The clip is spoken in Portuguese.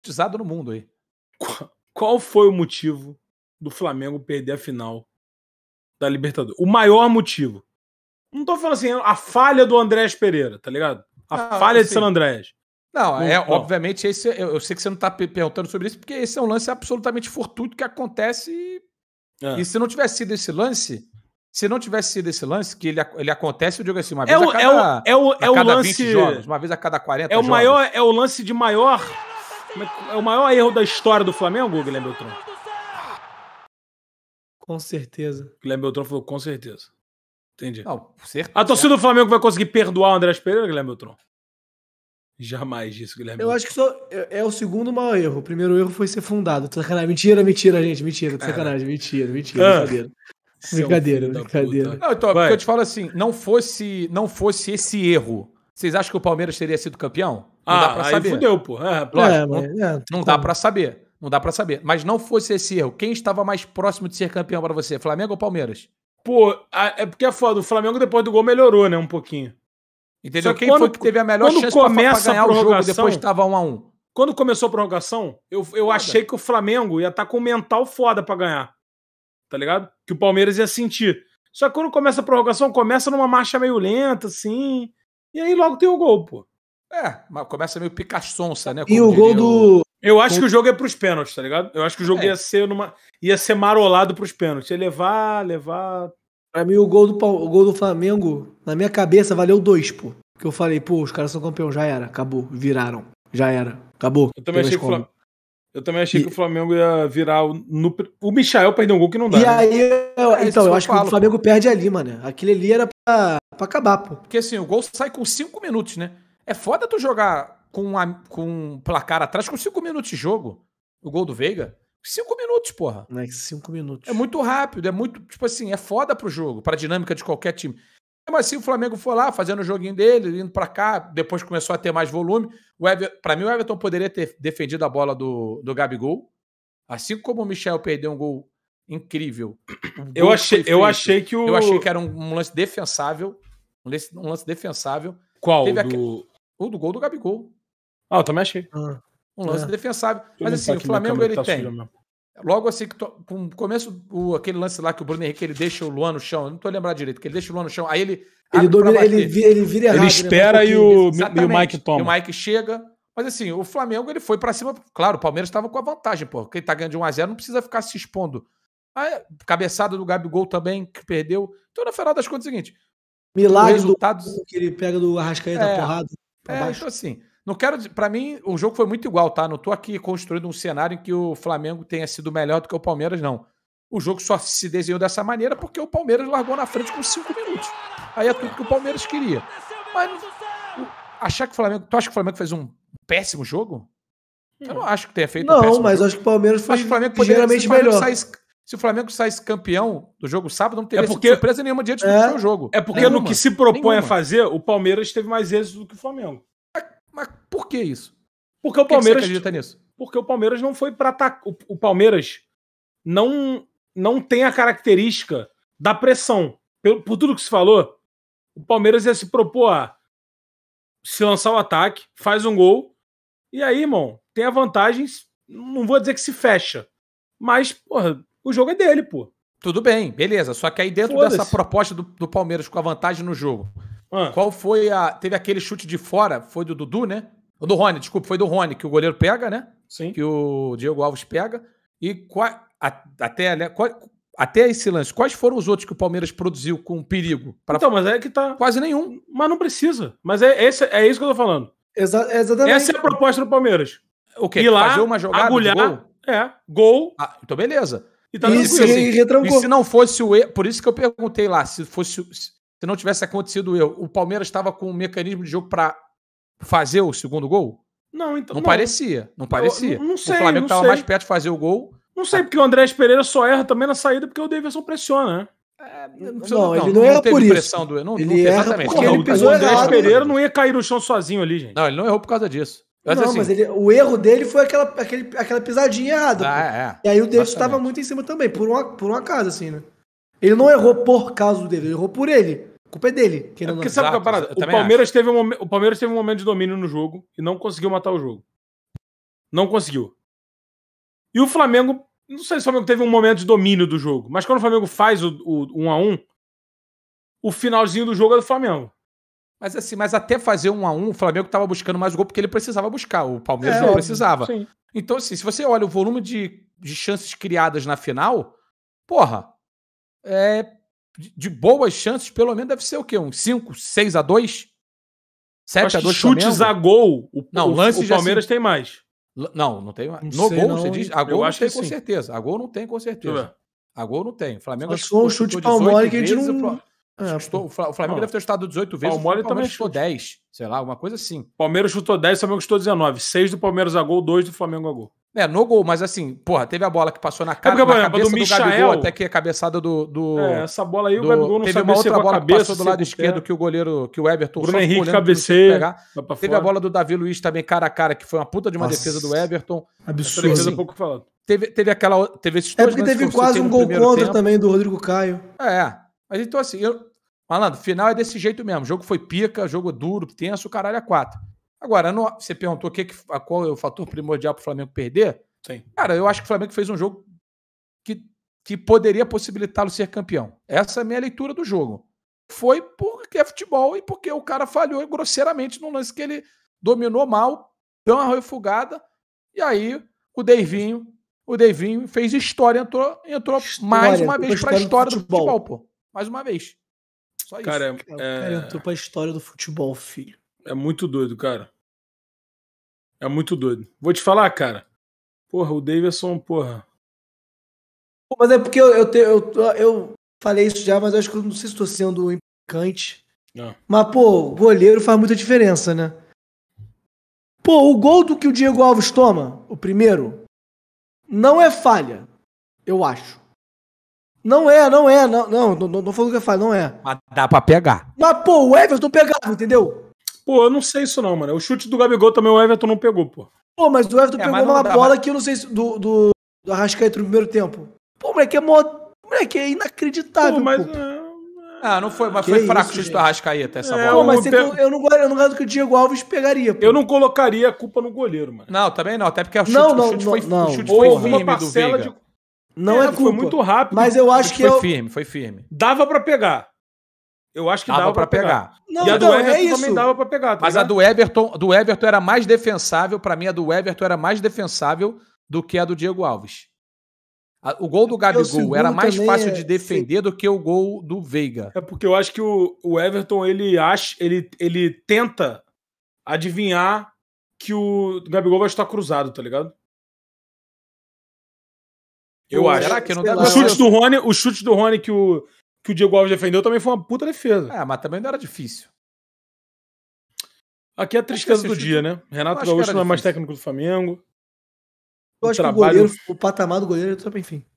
utilizado no mundo aí. Qual foi o motivo do Flamengo perder a final da Libertadores? O maior motivo. Não tô falando assim, a falha do Andrés Pereira, tá ligado? A ah, falha assim. de San Andrés. Não, é, obviamente, esse, eu, eu, sei que você não está perguntando sobre isso, porque esse é um lance absolutamente fortuito que acontece. E, é. e, se não tivesse sido esse lance, se não tivesse sido esse lance, que ele, ele acontece, eu digo assim, uma é vez é, é o, a cada, é o, é o, é o lance, jogos, uma vez a cada 40 é o jogos. maior É o lance de maior é o maior erro da história do Flamengo, Guilherme Beltrão? Com certeza. Guilherme Beltrão falou com certeza. Entendi. Não, certeza. A torcida do Flamengo vai conseguir perdoar o André Pereira, Guilherme Beltrão? Jamais isso, Guilherme. Eu acho que só é, é o segundo maior erro. O primeiro erro foi ser fundado. Sacanagem. Mentira, mentira, gente. Mentira, é. sacanagem. Mentira, mentira. Ah. Brincadeira. brincadeira, brincadeira. Não, então, é eu te falo assim, não fosse, não fosse esse erro vocês acham que o Palmeiras teria sido campeão? Não ah, dá pra saber. fudeu, pô. É, lógico, é, é, não, não como? dá então. para saber. Não dá para saber. Mas não fosse esse erro, quem estava mais próximo de ser campeão para você? Flamengo ou Palmeiras? Pô, é porque é foda. O Flamengo depois do gol melhorou, né? Um pouquinho. Entendeu? só quem quando, foi que teve a melhor chance pra, pra ganhar o jogo depois estava 1 um a 1 um? Quando começou a prorrogação, eu, eu achei que o Flamengo ia estar tá com o mental foda para ganhar. Tá ligado? Que o Palmeiras ia sentir. Só que quando começa a prorrogação, começa numa marcha meio lenta, assim. E aí logo tem o gol, pô. É, mas começa meio picaçonça, né? E o gol do. Eu acho que o jogo é pros pênaltis, tá ligado? Eu acho que o jogo é. ia, ser numa... ia ser marolado pros pênaltis. Ia levar, levar. Pra mim, o gol, do, o gol do Flamengo, na minha cabeça, valeu dois, pô. Que eu falei, pô, os caras são campeão, já era, acabou, viraram, já era, acabou. Eu também achei que o Flamengo. Eu também achei e... que o Flamengo ia virar. O, no, o Michael perdeu um gol que não dá. E né? aí, eu, é então, eu acho falo, que o Flamengo pô. perde ali, mano. Aquele ali era ah, pra acabar, pô. Porque assim, o gol sai com 5 minutos, né? É foda tu jogar com, a, com um placar atrás com 5 minutos de jogo. O gol do Veiga. 5 minutos, porra. Não é 5 minutos. É muito rápido, é muito, tipo assim, é foda pro jogo, pra dinâmica de qualquer time. Mas assim, o Flamengo foi lá fazendo o joguinho dele, indo para cá, depois começou a ter mais volume. O Ever... Para mim, o Everton poderia ter defendido a bola do, do Gabigol. Assim como o Michel perdeu um gol incrível. eu achei, eu achei que o. Eu achei que era um, um lance defensável. Um lance, um lance defensável. Qual? Teve do... O do gol do Gabigol. Ah, eu também achei. Ah. um lance é. defensável. Mas assim, o tá Flamengo ele tá tem. Logo assim, que com o começo, o, aquele lance lá que o Bruno Henrique ele deixa o Luan no chão, eu não tô lembrado direito, que ele deixa o Luan no chão, aí ele. Ele, domina, ele, vira, ele vira errado. Ele né, espera ele um e, o, e o Mike toma. E o Mike chega, mas assim, o Flamengo ele foi para cima. Claro, o Palmeiras estava com a vantagem, pô. Quem tá ganhando de 1x0 não precisa ficar se expondo. A ah, é. cabeçada do Gabigol também, que perdeu. Então, no final das contas, é o seguinte: Milagre resultados... do que ele pega do Arrascaeta é, porrada. É, então, assim, não quero. Para mim, o jogo foi muito igual, tá? Não tô aqui construindo um cenário em que o Flamengo tenha sido melhor do que o Palmeiras, não. O jogo só se desenhou dessa maneira porque o Palmeiras largou na frente com cinco minutos. Aí é tudo que o Palmeiras queria. Mas achar que o Flamengo. Tu acha que o Flamengo fez um péssimo jogo? Eu não hum. acho que tenha feito. Não, um mas jogo. acho que o Palmeiras foi acho que o Flamengo poderia, ligeiramente melhor. Saísse, se o Flamengo saísse campeão do jogo sábado, não teria é porque... surpresa nenhuma dia de é... jogo. É porque nenhuma. no que se propõe nenhuma. a fazer, o Palmeiras teve mais êxito do que o Flamengo. Mas, mas por que isso? Porque o Palmeiras. Que acredita nisso? Porque o Palmeiras não foi para atacar. O, o Palmeiras não, não tem a característica da pressão. Por, por tudo que se falou, o Palmeiras ia se propor a se lançar o ataque, faz um gol, e aí, irmão, tem a vantagem, não vou dizer que se fecha, mas, porra, o jogo é dele, pô. Tudo bem, beleza. Só que aí dentro dessa proposta do, do, Palmeiras com a vantagem no jogo, ah. qual foi a. Teve aquele chute de fora, foi do Dudu, né? Ou do Rony, desculpa, foi do Rony, que o goleiro pega, né? Sim. Que o Diego Alves pega. E a, até, né, até esse lance, quais foram os outros que o Palmeiras produziu com perigo? Pra... Então, mas é que tá. Quase nenhum. Mas não precisa. Mas é, esse, é isso que eu tô falando. Exa exatamente. Essa é a proposta do Palmeiras. O quê? Ir lá, fazer uma jogada agulhar, gol? É, gol. Ah, então beleza. E, tá e, se, assim, retrancou. e se não fosse o erro, por isso que eu perguntei lá, se fosse se não tivesse acontecido o erro, o Palmeiras estava com um mecanismo de jogo para fazer o segundo gol? Não, então não, não. parecia, não parecia. Eu, não, não sei, o Flamengo estava mais perto de fazer o gol. Não sei porque o André Pereira só erra também na saída porque o Davidson pressiona, né? É, não, não, ele não, não erra por isso. Do, não, ele não, erra exatamente. Porque ele pisou o André Pereira não ia cair no chão sozinho ali, gente. Não, ele não errou por causa disso. Mas, não, assim, mas ele, o erro dele foi aquela, aquele, aquela pisadinha errada. Ah, é, e aí o Davis estava muito em cima também, por, uma, por um acaso, assim, né? Ele não errou por causa do Davis, ele errou por ele. A culpa é dele. É porque sabe qual é a parada? O Palmeiras, teve um, o Palmeiras teve um momento de domínio no jogo e não conseguiu matar o jogo. Não conseguiu. E o Flamengo, não sei se o Flamengo teve um momento de domínio do jogo, mas quando o Flamengo faz o, 1 um a 1 um, o finalzinho do jogo é do Flamengo. Mas assim, mas até fazer um a um, o Flamengo estava buscando mais gol porque ele precisava buscar, o Palmeiras é, não precisava. Sim. Então, assim, se você olha o volume de, de chances criadas na final, porra, é, de, de boas chances, pelo menos deve ser o quê? Um 5, 6 a 2 7 a 2 Chutes Flamengo? a gol. O, não, o, lance o Palmeiras assim, tem mais. Não, não tem mais. No gol, não, você diz? A gol não tem com sim. certeza. A gol não tem com certeza. A gol não tem. O Flamengo acho que um chute que a gente não... É, o Flamengo não. deve ter chutado 18 vezes. Ah, Palmeiras o Palmeiras também chutou 10, sei lá, alguma coisa assim. Palmeiras chutou 10, o Flamengo chutou 19. 6 do Palmeiras a gol, 2 do Flamengo a gol. É, no gol, mas assim, porra, teve a bola que passou na é cara, é porque, na cabeça do, do Michael, Gabigol, até que a cabeçada do... do é, essa bola aí do, o Gabigol não Teve uma outra bola cabeça, que passou do lado esquerdo que o goleiro, que o Everton... Bruno só Henrique cabeceia, pegar. Teve fora. a bola do Davi Luiz também cara a cara, que foi uma puta de uma Nossa. defesa do Everton. Absurdo. Defesa assim, pouco falado. Assim, teve, teve aquela... Teve esses é porque teve quase um gol contra também do Rodrigo Caio. É, mas então assim, eu, Malandro, final é desse jeito mesmo. O jogo foi pica, jogo duro, tenso, o caralho é quatro. Agora, você perguntou que, qual é o fator primordial para o Flamengo perder? Sim. Cara, eu acho que o Flamengo fez um jogo que, que poderia possibilitá-lo ser campeão. Essa é a minha leitura do jogo. Foi porque é futebol e porque o cara falhou grosseiramente num lance que ele dominou mal, deu uma refugada, e aí o Deivinho, o Deivinho fez história, entrou, entrou história, mais uma vez para a história do futebol. do futebol, pô. Mais uma vez. Só isso. Cara, É... O cara entrou pra história do futebol, filho. É muito doido, cara. É muito doido. Vou te falar, cara. Porra, o Davidson, porra. Mas é porque eu, eu, te, eu, eu falei isso já, mas acho que eu não sei se estou sendo implicante. Não. Ah. Mas, pô, goleiro faz muita diferença, né? Pô, o gol do que o Diego Alves toma, o primeiro, não é falha, eu acho. Não é, não é, não, não, não, não que eu falo, não é. Mas dá pra pegar. Mas, pô, o Everton pegava, entendeu? Pô, eu não sei isso não, mano. O chute do Gabigol também o Everton não pegou, pô. Pô, mas o Everton é, pegou uma dá, bola mas... que eu não sei se do, do, do Arrascaeta no primeiro tempo. Pô, moleque, é mó... moleque, é inacreditável, pô. Mas, pô. É, ah, não foi, mas que foi fraco o chute do Arrascaeta essa é, bola. mas eu, não, eu não, eu não que o Diego Alves pegaria. Pô. Eu não colocaria a culpa no goleiro, mano. Não, também não, até porque é o chute, não, não, o chute não, foi, não. O chute foi firme do Veiga. De... Não é, é culpa. Foi muito rápido. Mas eu acho que. Foi é eu... firme, foi firme. Dava para pegar. Eu acho que dava, dava para pegar. pegar. Não, e a então, é Everton é também dava pegar. Tá mas ligado? a do Everton, do Everton era mais defensável. Para mim, a do Everton era mais defensável do que a do Diego Alves. O gol do é Gabigol era mais fácil é... de defender do que o gol do Veiga. É porque eu acho que o, o Everton ele acha, ele, ele tenta adivinhar que o Gabigol vai estar cruzado, tá ligado? Eu acho. Será que não O chute do assim? Rony, o chute do Rony que o, que o Diego Alves defendeu também foi uma puta defesa. É, mas também não era difícil. Aqui é a tristeza do dia, né? Renato Gaúcho não é mais técnico do Flamengo. Eu acho o trabalho... que o, goleiro, o patamar do goleiro é enfim.